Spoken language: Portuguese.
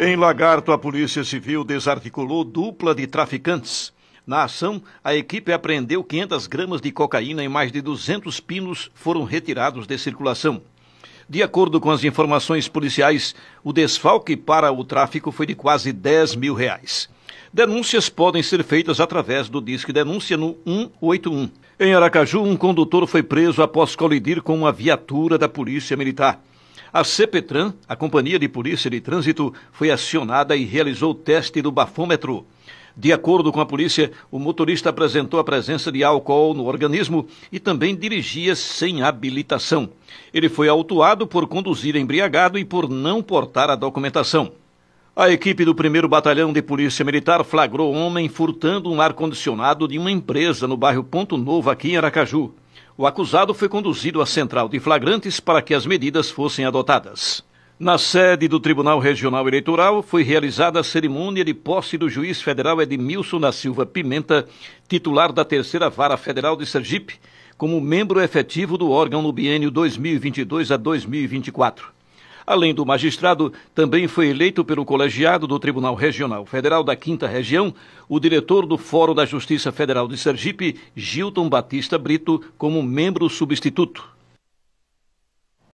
Em Lagarto, a Polícia Civil desarticulou dupla de traficantes. Na ação, a equipe apreendeu 500 gramas de cocaína e mais de 200 pinos foram retirados de circulação. De acordo com as informações policiais, o desfalque para o tráfico foi de quase 10 mil reais. Denúncias podem ser feitas através do Disque Denúncia no 181. Em Aracaju, um condutor foi preso após colidir com uma viatura da Polícia Militar. A CPTRAN, a Companhia de Polícia de Trânsito, foi acionada e realizou o teste do bafômetro. De acordo com a polícia, o motorista apresentou a presença de álcool no organismo e também dirigia sem habilitação. Ele foi autuado por conduzir embriagado e por não portar a documentação. A equipe do 1 Batalhão de Polícia Militar flagrou homem furtando um ar-condicionado de uma empresa no bairro Ponto Novo, aqui em Aracaju. O acusado foi conduzido à central de flagrantes para que as medidas fossem adotadas. Na sede do Tribunal Regional Eleitoral foi realizada a cerimônia de posse do juiz federal Edmilson da Silva Pimenta, titular da Terceira Vara Federal de Sergipe, como membro efetivo do órgão no biênio 2022 a 2024. Além do magistrado, também foi eleito pelo colegiado do Tribunal Regional Federal da Quinta Região o diretor do Fórum da Justiça Federal de Sergipe, Gilton Batista Brito, como membro substituto.